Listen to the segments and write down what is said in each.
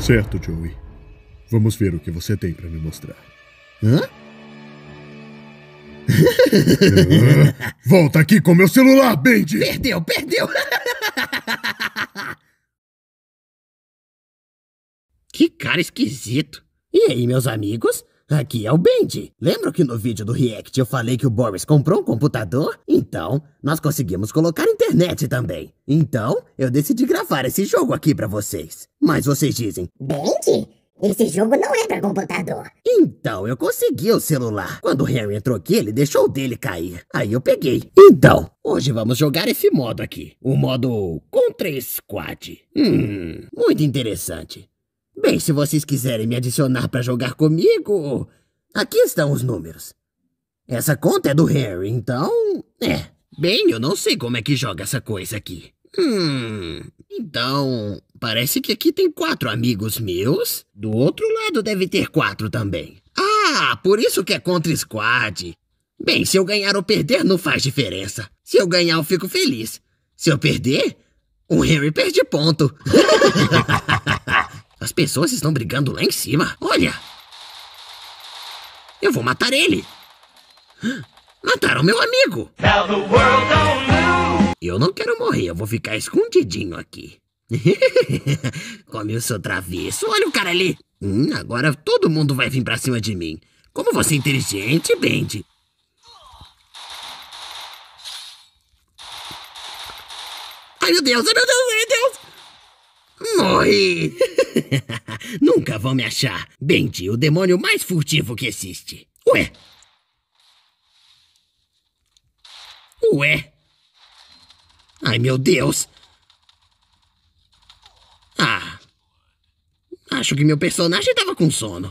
Certo, Joey. Vamos ver o que você tem para me mostrar. Hã? volta aqui com meu celular, Bendy! Perdeu, perdeu! que cara esquisito! E aí, meus amigos? Aqui é o Bendy. Lembra que no vídeo do React eu falei que o Boris comprou um computador? Então, nós conseguimos colocar internet também. Então, eu decidi gravar esse jogo aqui para vocês. Mas vocês dizem: Bente, esse jogo não é para computador. Então, eu consegui o celular. Quando o Harry entrou aqui, ele deixou o dele cair. Aí eu peguei. Então, hoje vamos jogar esse modo aqui. O modo Contra Squad. Hum, muito interessante. Bem, se vocês quiserem me adicionar para jogar comigo, aqui estão os números. Essa conta é do Harry, então... É, bem, eu não sei como é que joga essa coisa aqui. Hum, então... Parece que aqui tem quatro amigos meus. Do outro lado deve ter quatro também. Ah, por isso que é contra squad. Bem, se eu ganhar ou perder não faz diferença. Se eu ganhar eu fico feliz. Se eu perder, o Henry perde ponto. As pessoas estão brigando lá em cima. Olha! Eu vou matar ele! Mataram meu amigo! Eu não quero morrer, eu vou ficar escondidinho aqui. Come eu sou travesso. Olha o cara ali. Hum, agora todo mundo vai vir pra cima de mim. Como você é inteligente, Bendy. Ai, meu Deus, ai, meu Deus, ai, meu Deus. Morri. Nunca vão me achar. Bendy, o demônio mais furtivo que existe. Ué. Ué. Ai, meu Deus. acho que meu personagem estava com sono.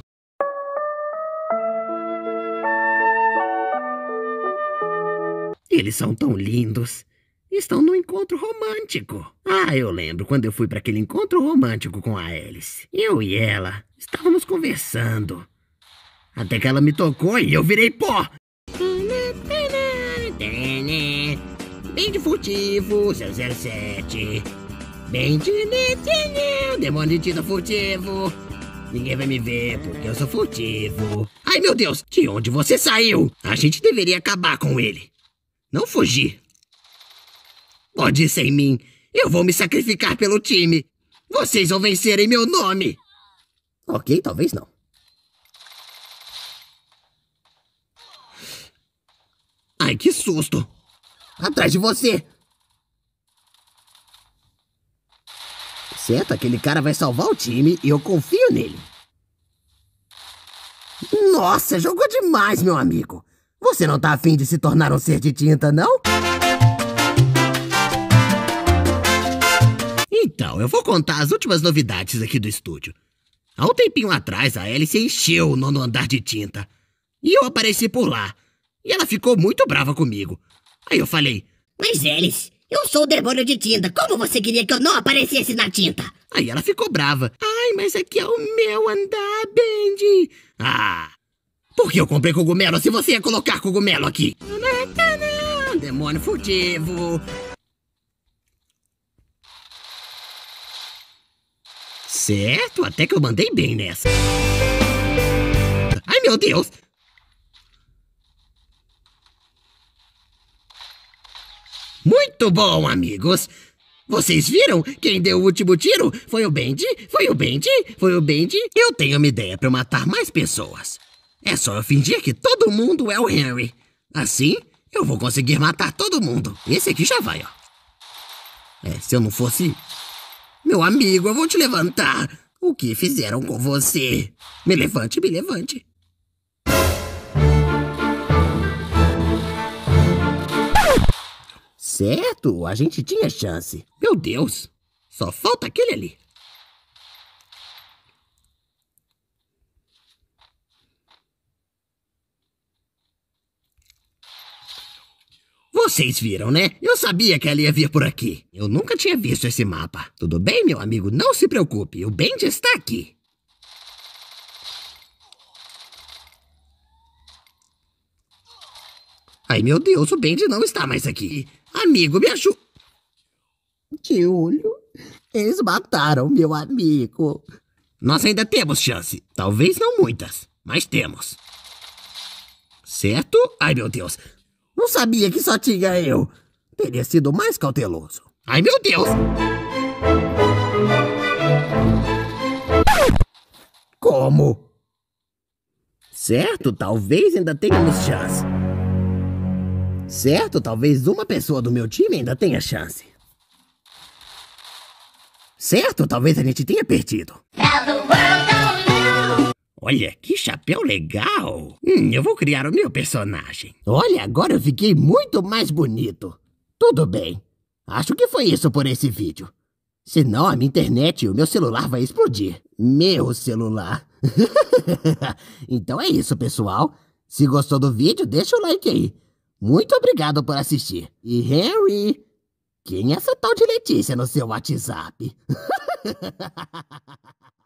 Eles são tão lindos. Estão num encontro romântico. Ah, eu lembro quando eu fui para aquele encontro romântico com a Alice. Eu e ela estávamos conversando. Até que ela me tocou e eu virei pó. Bem de furtivo, 007. Bem direitinho, demônio de furtivo. Ninguém vai me ver porque eu sou furtivo. Ai meu Deus, de onde você saiu? A gente deveria acabar com ele. Não fugir. Pode ir sem mim. Eu vou me sacrificar pelo time. Vocês vão vencer em meu nome. Ok, talvez não. Ai, que susto! Atrás de você! certo aquele cara vai salvar o time e eu confio nele. Nossa, jogou demais, meu amigo. Você não tá afim de se tornar um ser de tinta, não? Então, eu vou contar as últimas novidades aqui do estúdio. Há um tempinho atrás, a Alice encheu o nono andar de tinta. E eu apareci por lá. E ela ficou muito brava comigo. Aí eu falei: Mas Alice, eu sou o demônio de tinta. Como você queria que eu não aparecesse na tinta? Aí ela ficou brava. Ai, mas aqui é, é o meu andar, Bendy. Ah, por que eu comprei cogumelo se você ia colocar cogumelo aqui? Ah, demônio furtivo. Certo, até que eu mandei bem nessa. Ai, meu Deus! Muito bom, amigos. Vocês viram? Quem deu o último tiro foi o Bendy, foi o Bendy, foi o Bendy. Eu tenho uma ideia para matar mais pessoas. É só eu fingir que todo mundo é o Henry. Assim, eu vou conseguir matar todo mundo. Esse aqui já vai, ó. É, se eu não fosse... Meu amigo, eu vou te levantar. O que fizeram com você? Me levante, me levante. certo, a gente tinha chance. Meu Deus, só falta aquele ali. Vocês viram, né? Eu sabia que ela ia vir por aqui. Eu nunca tinha visto esse mapa. Tudo bem, meu amigo? Não se preocupe. O Bend está aqui. Ai, meu Deus, o Bend não está mais aqui. Amigo, me ajude. olho! eles mataram meu amigo. Nós ainda temos chance. Talvez não muitas, mas temos. Certo? Ai, meu Deus. Não sabia que só tinha eu. Teria sido mais cauteloso. Ai, meu Deus. Como? Certo, talvez ainda tenhamos chance. Certo, talvez uma pessoa do meu time ainda tenha chance. Certo, talvez a gente tenha perdido. Olha, que chapéu legal! Hum, eu vou criar o meu personagem. Olha, agora eu fiquei muito mais bonito. Tudo bem. Acho que foi isso por esse vídeo. Senão a minha internet e o meu celular vai explodir. Meu celular. então é isso, pessoal. Se gostou do vídeo, deixa o like aí. Muito obrigado por assistir. E Harry, quem é essa tal de Letícia no seu WhatsApp?